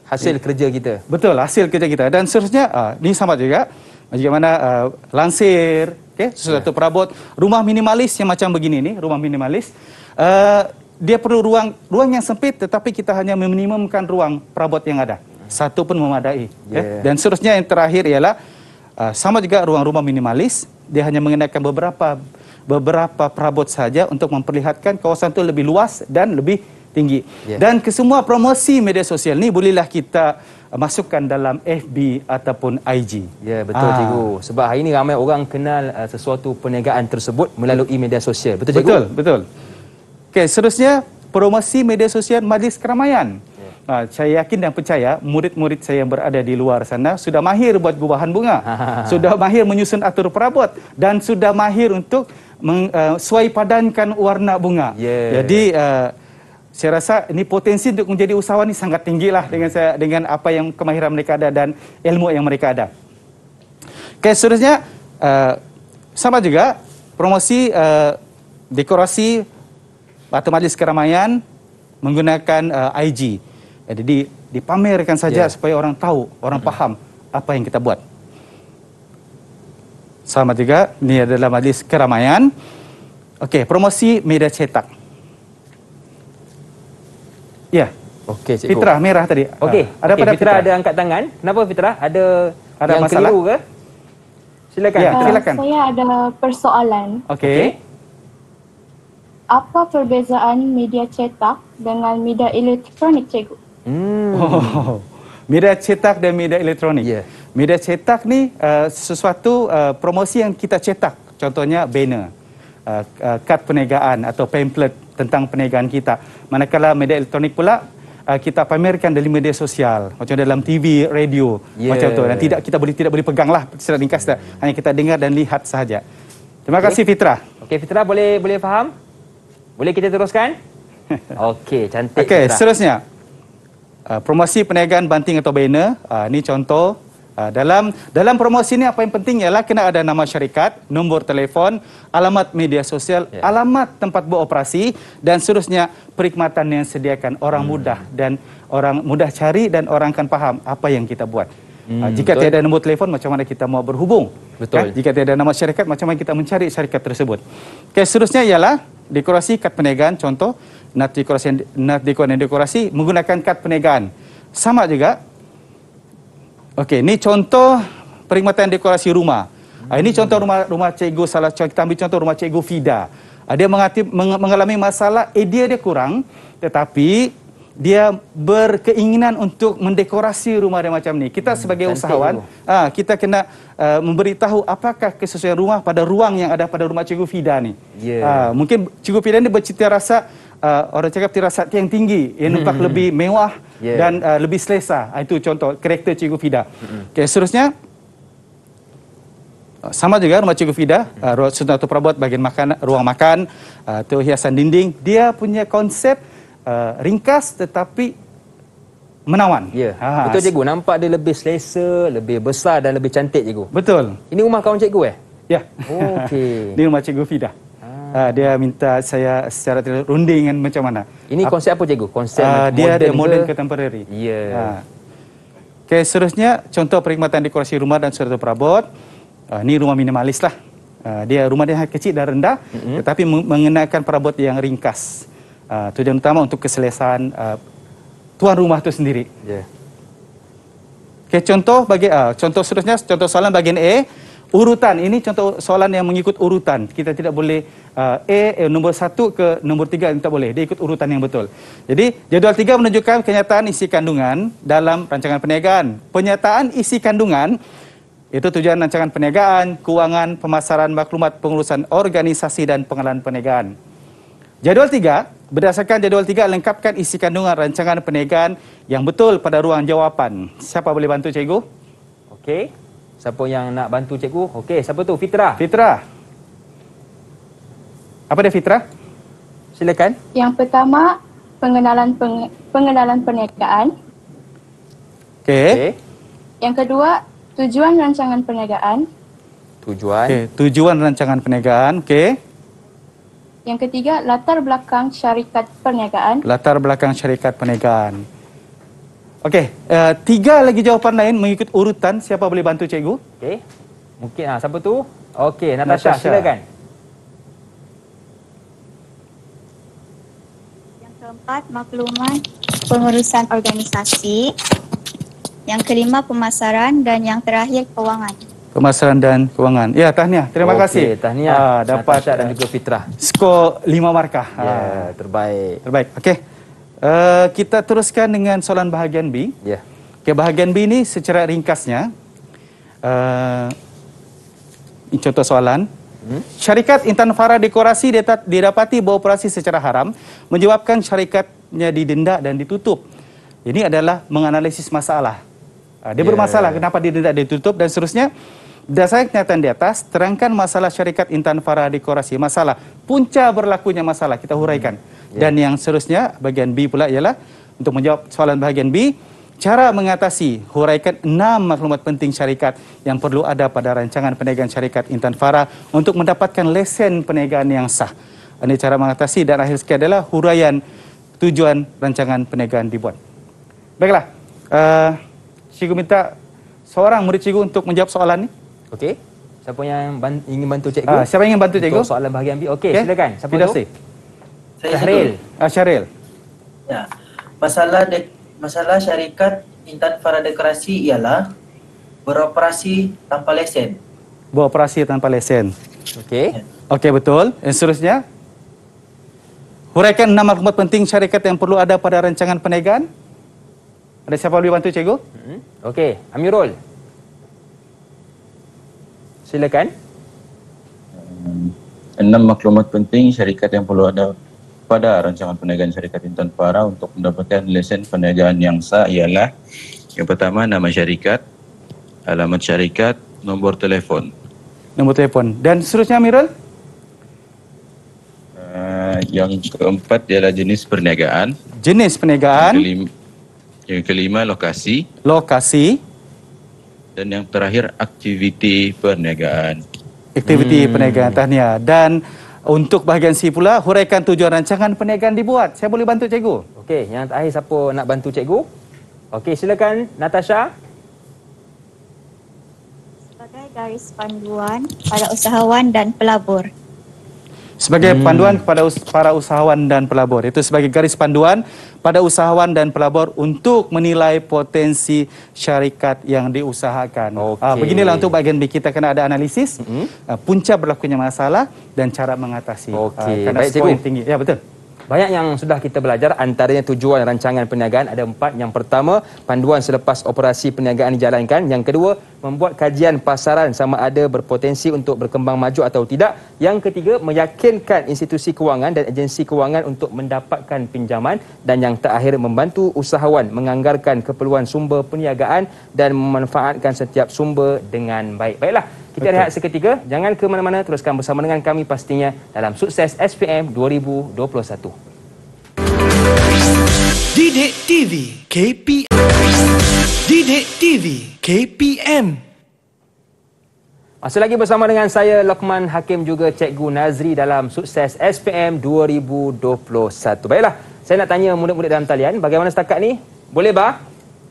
Hasil yeah. kerja kita. Betul, hasil kerja kita. Dan seterusnya, uh, ni sama juga, bagaimana uh, lansir, okay, sesuatu yeah. perabot, rumah minimalis yang macam begini ni, rumah minimalis, uh, dia perlu ruang ruang yang sempit tetapi kita hanya meminimumkan ruang perabot yang ada satu pun memadai ya. yeah. ya? dan seterusnya yang terakhir ialah uh, sama juga ruang rumah minimalis dia hanya mengenakan beberapa beberapa perabot saja untuk memperlihatkan kawasan itu lebih luas dan lebih tinggi yeah. dan kesemua promosi media sosial ni bolehlah kita uh, masukkan dalam FB ataupun IG. Ya, betul Aa. Ah. cikgu. Sebab hari ini ramai orang kenal uh, sesuatu perniagaan tersebut melalui media sosial. betul cikgu? Betul, betul. Okey, seterusnya promosi media sosial majlis keramaian. Ha, saya yakin dan percaya murid-murid saya yang berada di luar sana sudah mahir buat gubahan bunga, sudah mahir menyusun atur perabot dan sudah mahir untuk mensuai eh, uh, padankan warna bunga. Yeah. Jadi uh, saya rasa ini potensi untuk menjadi usahawan ini sangat tinggi lah dengan saya dengan apa yang kemahiran mereka ada dan ilmu yang mereka ada. Okay, seterusnya uh, sama juga promosi uh, dekorasi atau majlis keramaian menggunakan uh, IG. Jadi dipamerkan saja yeah. supaya orang tahu, orang mm -hmm. paham apa yang kita buat. Sama juga, ini adalah majlis keramaian. Okey, promosi media cetak. Ya. Yeah. Okey, cikgu. Fitrah merah tadi. Okey, uh, ada okay, pada Fitrah ada angkat tangan. Kenapa Fitrah? Ada ada yang masalah keliru ke? Silakan. yeah, ya, silakan. Uh, saya ada persoalan. Okey. Okay apa perbezaan media cetak dengan media elektronik cikgu? Hmm. Oh. Media cetak dan media elektronik. Yeah. Media cetak ni uh, sesuatu uh, promosi yang kita cetak. Contohnya banner, uh, uh, kad perniagaan atau pamphlet tentang perniagaan kita. Manakala media elektronik pula uh, kita pamerkan dalam media sosial. Macam dalam TV, radio yeah. macam tu. Dan tidak kita boleh tidak boleh pegang lah. secara ringkas. Hanya kita dengar dan lihat sahaja. Terima okay. kasih Fitra. Okey Fitra boleh boleh faham? Boleh kita teruskan? Okey, cantik. Okey, seterusnya. Uh, promosi perniagaan banting atau banner. Uh, ini contoh. Uh, dalam dalam promosi ini apa yang penting ialah kena ada nama syarikat, nombor telefon, alamat media sosial, yeah. alamat tempat buat operasi dan seterusnya perkhidmatan yang sediakan. Orang hmm. mudah dan orang mudah cari dan orang akan faham apa yang kita buat. Hmm, uh, jika betul. tiada nombor telefon macam mana kita mau berhubung? Betul. Kan? Jika tiada nama syarikat macam mana kita mencari syarikat tersebut? Okay, seterusnya ialah dekorasi kad perniagaan contoh nak dekorasi nak dekorasi dekorasi menggunakan kad perniagaan sama juga okey ni contoh perkhidmatan dekorasi rumah hmm. ini contoh rumah rumah cikgu salah kita ambil contoh rumah cikgu Fida ah, dia mengalami masalah eh, idea dia kurang tetapi dia berkeinginan untuk mendekorasi rumah dia macam ni. Kita hmm, sebagai usahawan, ha, kita kena uh, memberitahu apakah kesesuaian rumah pada ruang yang ada pada rumah Cikgu Fida ni. Yeah. Ya. Ha, mungkin Cikgu Fida ni bercita rasa, uh, orang cakap cita rasa yang tinggi, yang hmm. nampak lebih mewah yeah. dan uh, lebih selesa. Itu contoh karakter Cikgu Fida. Hmm. Okay, seterusnya, sama juga rumah Cikgu Fida, hmm. uh, Sunatul bagian makan, ruang makan, uh, tu hiasan dinding. Dia punya konsep uh, ringkas tetapi menawan. Ya. Ha, ha. Betul cikgu, nampak dia lebih selesa, lebih besar dan lebih cantik cikgu. Betul. Ini rumah kawan cikgu eh? Ya. Okey. Ini rumah cikgu Fida. Ah. Ha. Uh, dia minta saya secara runding dan macam mana. Ini konsep apa cikgu? Konsep uh, dia modern, dia ke contemporary? Ya. Ha. Okey, seterusnya contoh perkhidmatan dekorasi rumah dan serta perabot. Uh, ini rumah minimalis lah. Uh, dia rumah dia kecil dan rendah mm -hmm. tetapi mengenakan perabot yang ringkas uh, tujuan utama untuk keselesaan uh, tuan rumah itu sendiri. Yeah. Okay, contoh bagi uh, contoh seterusnya contoh soalan bagian A urutan ini contoh soalan yang mengikut urutan kita tidak boleh uh, A eh, nombor satu ke nombor tiga tidak boleh dia ikut urutan yang betul. Jadi jadual tiga menunjukkan kenyataan isi kandungan dalam rancangan perniagaan. Penyataan isi kandungan itu tujuan rancangan perniagaan, keuangan, pemasaran maklumat, pengurusan organisasi dan pengalaman perniagaan. Jadual tiga berdasarkan jadual tiga, lengkapkan isi kandungan rancangan perniagaan yang betul pada ruang jawapan. Siapa boleh bantu cikgu? Okey. Siapa yang nak bantu cikgu? Okey, siapa tu? Fitra. Fitra. Apa dia Fitra? Silakan. Yang pertama, pengenalan peng, pengenalan perniagaan. Okey. Okay. Yang kedua, tujuan rancangan perniagaan. Tujuan. Okey, tujuan rancangan perniagaan. Okey. Yang ketiga, latar belakang syarikat perniagaan. Latar belakang syarikat perniagaan. Okey, uh, tiga lagi jawapan lain mengikut urutan. Siapa boleh bantu cikgu? Okey. Mungkin ah siapa tu? Okey, Natasha, Natasha, silakan. Yang keempat, makluman pengurusan organisasi. Yang kelima, pemasaran dan yang terakhir, kewangan. Pemasaran dan Kewangan. Ya, tahniah. Terima okay, kasih. Tahniah. Ah, dapat Syah dan juga eh, Fitrah. Skor lima markah. Ya, yeah, terbaik. Terbaik. Okey. Uh, kita teruskan dengan soalan bahagian B. Ya. Yeah. Okay, bahagian B ini secara ringkasnya. Uh, contoh soalan. Hmm? Syarikat Intan Farah Dekorasi didapati beroperasi secara haram menyebabkan syarikatnya didenda dan ditutup. Ini adalah menganalisis masalah. Ah, dia yeah. bermasalah kenapa didenda dan ditutup dan seterusnya. Berdasarkan kenyataan di atas, terangkan masalah syarikat Intan Farah Dekorasi. Masalah, punca berlakunya masalah, kita huraikan. Hmm. Yeah. Dan yang seterusnya, bagian B pula ialah, untuk menjawab soalan bahagian B, cara mengatasi huraikan enam maklumat penting syarikat yang perlu ada pada rancangan perniagaan syarikat Intan Farah untuk mendapatkan lesen perniagaan yang sah. Ini cara mengatasi dan akhir sekali adalah huraian tujuan rancangan perniagaan dibuat. Baiklah, uh, Cikgu minta seorang murid Cikgu untuk menjawab soalan ini. Okey. Siapa yang ban ingin bantu cikgu? Ah, siapa ingin bantu cikgu? Untuk soalan bahagian B. Okey, okay. silakan. Siapa Pidasi. tu? Saya Ah, Syaril. Ya. Masalah de masalah syarikat Intan Faradekrasi ialah beroperasi tanpa lesen. Beroperasi tanpa lesen. Okey. Ya. Okey, betul. Dan eh, seterusnya? Huraikan enam maklumat penting syarikat yang perlu ada pada rancangan perniagaan. Ada siapa boleh bantu cikgu? Hmm. Okey, Amirul silakan. Enam maklumat penting syarikat yang perlu ada pada rancangan perniagaan syarikat Intan Para untuk mendapatkan lesen perniagaan yang sah ialah yang pertama nama syarikat, alamat syarikat, nombor telefon. Nombor telefon. Dan seterusnya Amirul? Uh, yang keempat ialah jenis perniagaan. Jenis perniagaan. Yang kelima, yang kelima lokasi. Lokasi dan yang terakhir aktiviti perniagaan. Aktiviti hmm. perniagaan tahniah dan untuk bahagian C pula huraikan tujuan rancangan perniagaan dibuat. Saya boleh bantu cikgu. Okey, yang terakhir siapa nak bantu cikgu? Okey, silakan Natasha. Sebagai garis panduan para usahawan dan pelabur sebagai hmm. panduan kepada us para usahawan dan pelabur. Itu sebagai garis panduan pada usahawan dan pelabur untuk menilai potensi syarikat yang diusahakan. Ah, okay. Uh, beginilah untuk bagian B. Kita kena ada analisis -hmm. uh, punca berlakunya masalah dan cara mengatasi. Ah, okay. Uh, Baik, cikgu. Tinggi. Ya, betul. Banyak yang sudah kita belajar antaranya tujuan rancangan perniagaan ada empat. Yang pertama, panduan selepas operasi perniagaan dijalankan. Yang kedua, membuat kajian pasaran sama ada berpotensi untuk berkembang maju atau tidak. Yang ketiga, meyakinkan institusi kewangan dan agensi kewangan untuk mendapatkan pinjaman. Dan yang terakhir, membantu usahawan menganggarkan keperluan sumber perniagaan dan memanfaatkan setiap sumber dengan baik. Baiklah. Kita Betul. rehat seketika. Jangan ke mana-mana. Teruskan bersama dengan kami pastinya dalam sukses SPM 2021. Didik TV KPM Didik TV KPM Masih lagi bersama dengan saya Lokman Hakim juga Cikgu Nazri dalam sukses SPM 2021. Baiklah, saya nak tanya murid-murid dalam talian bagaimana setakat ni? Boleh ba?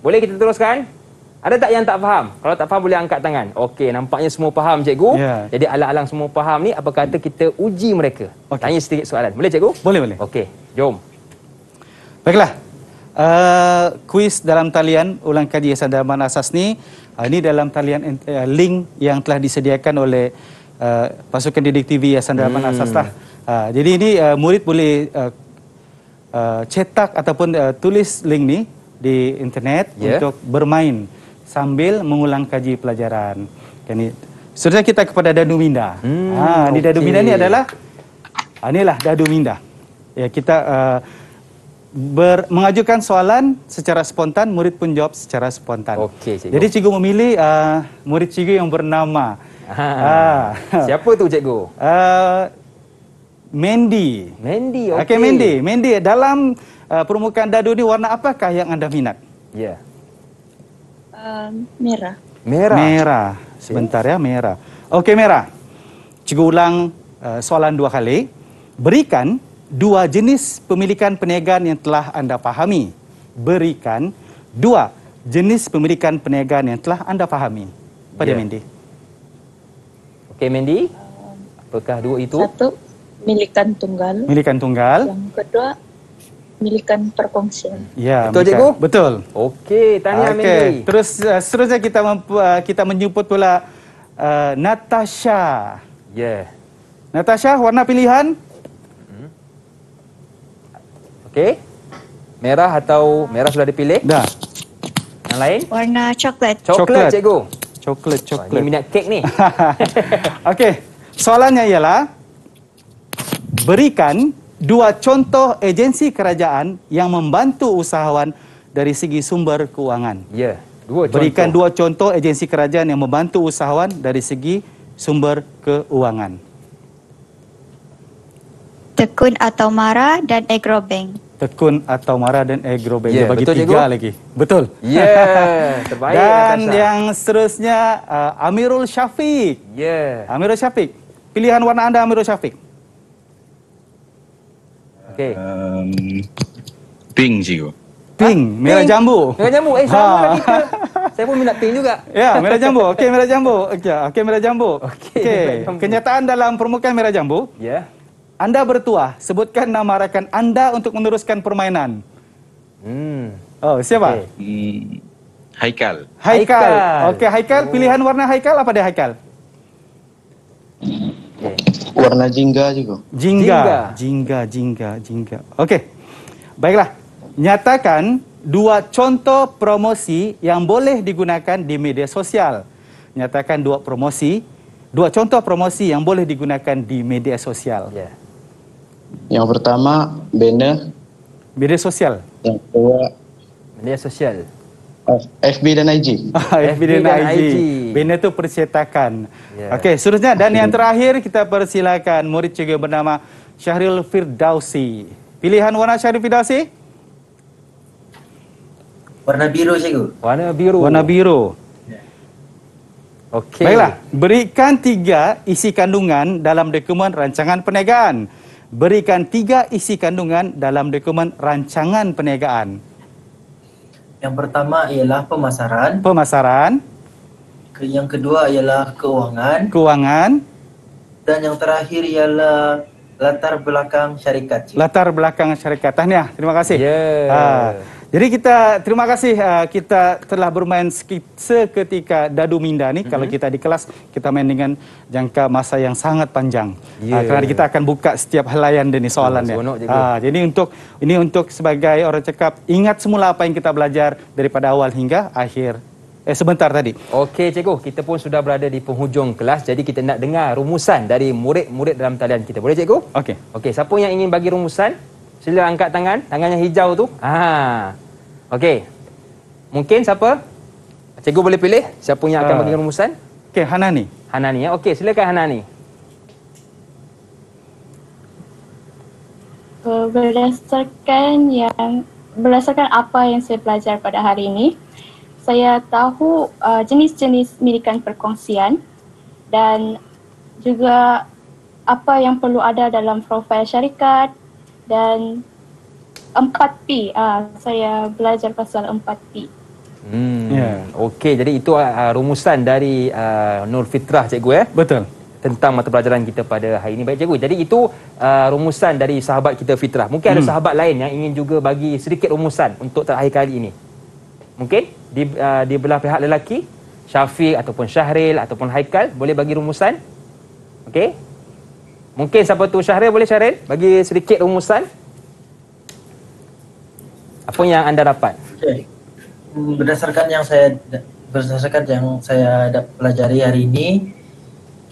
Boleh kita teruskan? Ada tak yang tak faham? Kalau tak faham boleh angkat tangan. Okey, nampaknya semua faham cikgu. Yeah. Jadi alang-alang semua faham ni apa kata kita uji mereka? Okay. Tanya sedikit soalan. Boleh cikgu? Boleh, boleh. Okey, jom. Baiklah. Uh, kuis dalam talian ulang kaji asas dan asas ni uh, ini dalam talian uh, link yang telah disediakan oleh Uh, pasukan didik TV Yayasan Dharma hmm. Asas lah. Hmm. Uh, jadi ini uh, murid boleh uh, uh, cetak ataupun uh, tulis link ni di internet yeah. untuk bermain sambil mengulang kaji pelajaran. Jadi, sudah kita kepada dadu minda. Hmm, ha, okay. Ini dadu minda ini adalah, inilah ha, dadu minda. Ya, kita uh, ber, mengajukan soalan secara spontan, murid pun jawab secara spontan. Okey. cikgu. Jadi cikgu memilih uh, murid cikgu yang bernama. Ha, ha. Siapa tu cikgu? Uh, Mandy. Mandy, okey. Okay, Mandy. Mandy, dalam uh, permukaan dadu ni warna apakah yang anda minat? Ya. Yeah. Ehm, merah. Merah. Merah. Sebentar ya, merah. Okey, merah. Cikgu ulang uh, soalan dua kali. Berikan dua jenis pemilikan perniagaan yang telah anda fahami. Berikan dua jenis pemilikan perniagaan yang telah anda fahami. Pada yeah. Mendy. Okey, Mendy. Ehm, Apakah dua itu? Satu, milikan tunggal. Milikan tunggal. Yang kedua, milikan perkongsian. Ya, betul cikgu. Betul. Okey, Tanya okay. Mary. Terus uh, seterusnya kita uh, kita menjemput pula uh, Natasha. Yeah. Natasha, warna pilihan? Hmm. Okey. Merah atau merah sudah dipilih? Dah. Yang lain? Warna coklat. Coklat, coklat. cikgu. Coklat, coklat. Ini minyak kek ni. Okey, soalannya ialah berikan dua contoh agensi kerajaan yang membantu usahawan dari segi sumber keuangan. Ya, yeah, dua contoh. Berikan dua contoh agensi kerajaan yang membantu usahawan dari segi sumber keuangan. Tekun atau Mara dan Agrobank. Tekun atau Mara dan Agrobank. Yeah, bagi betul, tiga Jago. lagi. Betul. Ya, yeah, terbaik. dan Akasa. yang seterusnya uh, Amirul Syafiq. Ya. Yeah. Amirul Syafiq. Pilihan warna anda Amirul Syafiq. Okey. Um, pink cikgu. Pink, ha? merah pink. jambu. Merah jambu. Eh, sama ha. lah kita. Saya pun minat pink juga. Ya, yeah, merah jambu. Okay, merah jambu. Okay, okey merah jambu. Okey. Ah, okay. Kenyataan dalam permukaan merah jambu. Ya. Yeah. Anda bertuah, sebutkan nama rakan anda untuk meneruskan permainan. Hmm. Oh, siapa? Okay. Hmm, Haikal. Haikal. Haikal. Okey, Haikal, pilihan warna Haikal apa dia Haikal? Okey. Warna jingga juga. Jingga. Jingga, jingga, jingga. Okey. Baiklah. Nyatakan dua contoh promosi yang boleh digunakan di media sosial. Nyatakan dua promosi, dua contoh promosi yang boleh digunakan di media sosial. Ya. Yang pertama benda. media sosial. Yang kedua media sosial. FB dan IG. FB dan IG. Bina tu percetakan. Yeah. Okey, seterusnya dan yang terakhir kita persilakan murid cikgu bernama Syahril Firdausi. Pilihan warna Syahril Firdausi? Warna biru cikgu. Warna biru. Warna biru. Ya. Okey. Baiklah, berikan tiga isi kandungan dalam dokumen rancangan perniagaan. Berikan tiga isi kandungan dalam dokumen rancangan perniagaan. Yang pertama ialah pemasaran. Pemasaran. Yang kedua ialah keuangan. Keuangan. Dan yang terakhir ialah latar belakang syarikat. Latar belakang syarikat. Tahniah. Terima kasih. Yeah. Ya. Ha. Jadi kita terima kasih uh, kita telah bermain seketika dadu minda ni. Mm -hmm. Kalau mhm. kita di kelas kita main dengan jangka masa yang sangat panjang. Ah, yeah. Uh, kerana kita akan buka setiap helaian dia ni soalannya. Uh, ah, jadi untuk ini untuk sebagai orang cakap ingat semula apa yang kita belajar daripada awal hingga akhir. Eh sebentar tadi. Okey cikgu, kita pun sudah berada di penghujung kelas jadi kita nak dengar rumusan dari murid-murid dalam talian kita. Boleh cikgu? Okey. Okey, siapa yang ingin bagi rumusan? Sila angkat tangan, tangan yang hijau tu. Ah, Okey. Mungkin siapa? Cikgu boleh pilih siapa yang akan ah. bagi rumusan? Okey, Hanani. Hanani ya. Okey, silakan Hanani. Oh, berdasarkan yang berdasarkan apa yang saya pelajar pada hari ini, saya tahu uh, jenis-jenis uh, milikan perkongsian dan juga apa yang perlu ada dalam profil syarikat dan 4P. Ah, saya belajar pasal 4P. Hmm. Yeah. Okey, jadi itu uh, rumusan dari uh, ah, Nur Fitrah cikgu ya. Eh? Betul. Tentang mata pelajaran kita pada hari ini baik cikgu. Jadi itu uh, rumusan dari sahabat kita Fitrah. Mungkin hmm. ada sahabat lain yang ingin juga bagi sedikit rumusan untuk terakhir kali ini. Mungkin di uh, di belah pihak lelaki Syafiq ataupun Syahril ataupun Haikal boleh bagi rumusan? Okey. Mungkin siapa tu Syahril boleh Syahril bagi sedikit rumusan. Apa yang anda dapat? Okay. Berdasarkan yang saya berdasarkan yang saya dapat pelajari hari ini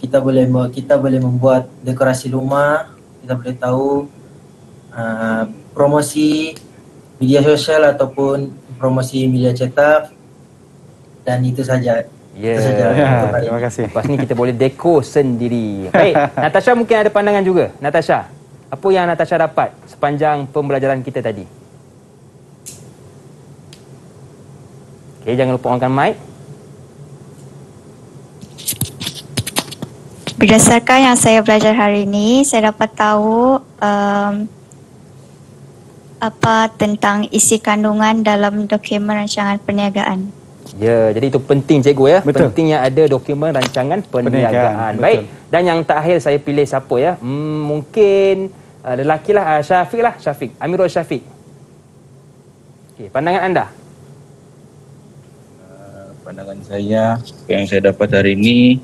kita boleh kita boleh membuat dekorasi rumah, kita boleh tahu uh, promosi media sosial ataupun promosi media cetak dan itu saja Ya. Terima kasih. Lepas ni kita boleh dekor sendiri. Baik, Natasha mungkin ada pandangan juga. Natasha, apa yang Natasha dapat sepanjang pembelajaran kita tadi? Okey, jangan lupa onkan mic. Berdasarkan yang saya belajar hari ini, saya dapat tahu um, apa tentang isi kandungan dalam dokumen rancangan perniagaan. Ya, jadi itu penting cikgu ya. Betul. Pentingnya ada dokumen rancangan perniagaan. perniagaan. Baik. Dan yang terakhir saya pilih siapa ya? Hmm, mungkin uh, lelaki lah, uh, Syafiq lah, Syafiq. Amirul Syafiq. Okay, pandangan anda? Uh, pandangan saya, yang saya dapat hari ini,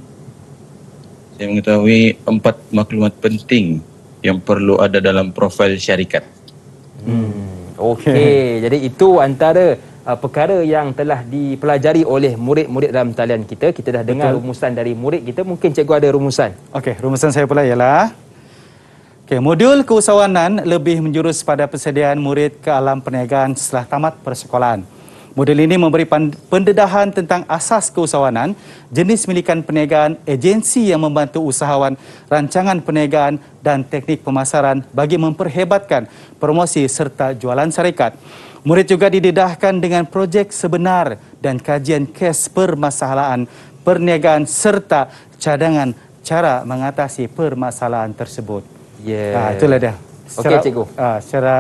saya mengetahui empat maklumat penting yang perlu ada dalam profil syarikat. Hmm. Okey, jadi itu antara uh, perkara yang telah dipelajari oleh murid-murid dalam talian kita. Kita dah dengar Betul. rumusan dari murid kita. Mungkin cikgu ada rumusan. Okey, rumusan saya pula ialah... Okay, modul keusahawanan lebih menjurus pada persediaan murid ke alam perniagaan setelah tamat persekolahan. Modul ini memberi pendedahan tentang asas keusahawanan, jenis milikan perniagaan, agensi yang membantu usahawan, rancangan perniagaan dan teknik pemasaran bagi memperhebatkan promosi serta jualan syarikat. Murid juga didedahkan dengan projek sebenar dan kajian kes permasalahan perniagaan serta cadangan cara mengatasi permasalahan tersebut. Yeah. Ha, itulah dia. Okey, cikgu. Ha, secara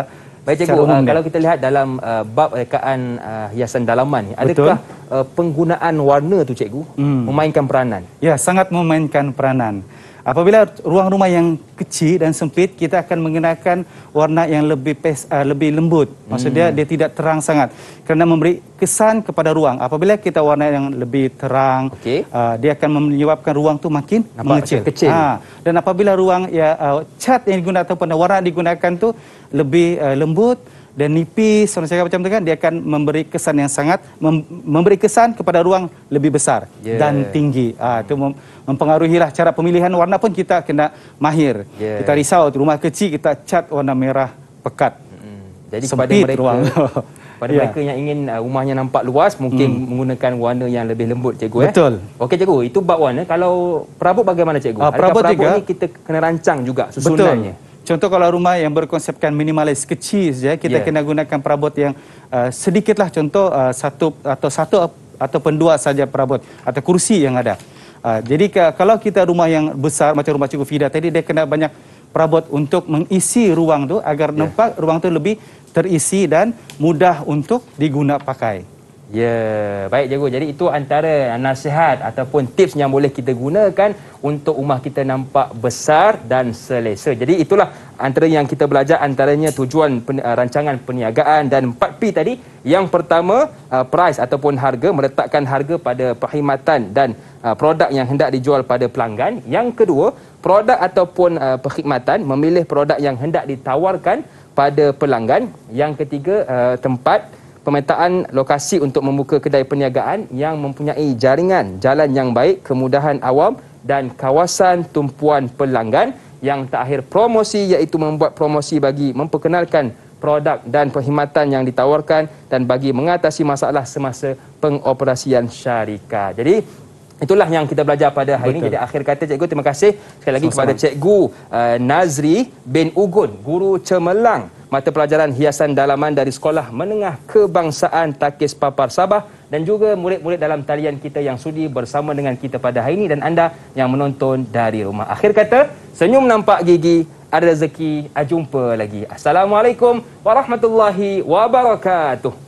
Baik cikgu, uh, kalau kita lihat dalam uh, bab rekaan uh, hiasan dalaman ni, adakah uh, penggunaan warna tu cikgu hmm. memainkan peranan? Ya, sangat memainkan peranan. Apabila ruang rumah yang kecil dan sempit, kita akan menggunakan warna yang lebih pes, uh, lebih lembut. Maksudnya hmm. dia tidak terang sangat kerana memberi kesan kepada ruang. Apabila kita warna yang lebih terang, okay. uh, eh, dia akan menyebabkan ruang tu makin Nampak mengecil. Kecil. Ha. Dan apabila ruang ya uh, cat yang digunakan ataupun warna yang digunakan tu lebih uh, lembut, dan nipis orang cakap macam tu kan dia akan memberi kesan yang sangat mem memberi kesan kepada ruang lebih besar yeah. dan tinggi itu ah, ha, mem mempengaruhilah cara pemilihan warna pun kita kena mahir yeah. kita risau rumah kecil kita cat warna merah pekat mm. jadi kepada mereka ruang. Pada ya. mereka yang ingin uh, rumahnya nampak luas mungkin hmm. menggunakan warna yang lebih lembut cikgu Betul. eh. Betul. Okey cikgu, itu bab warna. Kalau perabot bagaimana cikgu? Uh, perabot, perabot ni kita kena rancang juga susunannya. Betul. Contoh kalau rumah yang berkonsepkan minimalis kecil saja, kita yeah. kena gunakan perabot yang uh, sedikitlah contoh uh, satu atau satu atau pendua saja perabot atau kursi yang ada. Uh, jadi ke, kalau kita rumah yang besar macam rumah Cikgu Fida tadi dia kena banyak perabot untuk mengisi ruang tu agar yeah. nampak ruang tu lebih terisi dan mudah untuk diguna pakai. Ya, yeah. baik Jago. Jadi itu antara nasihat ataupun tips yang boleh kita gunakan untuk rumah kita nampak besar dan selesa. Jadi itulah antara yang kita belajar antaranya tujuan peni uh, rancangan perniagaan dan 4P tadi. Yang pertama, uh, price ataupun harga, meletakkan harga pada perkhidmatan dan uh, produk yang hendak dijual pada pelanggan. Yang kedua, produk ataupun uh, perkhidmatan, memilih produk yang hendak ditawarkan pada pelanggan. Yang ketiga, uh, tempat pemetaan lokasi untuk membuka kedai perniagaan yang mempunyai jaringan jalan yang baik, kemudahan awam dan kawasan tumpuan pelanggan yang terakhir promosi iaitu membuat promosi bagi memperkenalkan produk dan perkhidmatan yang ditawarkan dan bagi mengatasi masalah semasa pengoperasian syarikat. Jadi itulah yang kita belajar pada hari Betul. ini. Jadi akhir kata cikgu terima kasih sekali lagi Sama -sama. kepada cikgu uh, Nazri bin Ugun, guru cemerlang mata pelajaran hiasan dalaman dari Sekolah Menengah Kebangsaan Takis Papar Sabah dan juga murid-murid dalam talian kita yang sudi bersama dengan kita pada hari ini dan anda yang menonton dari rumah. Akhir kata, senyum nampak gigi, ada rezeki, jumpa lagi. Assalamualaikum warahmatullahi wabarakatuh.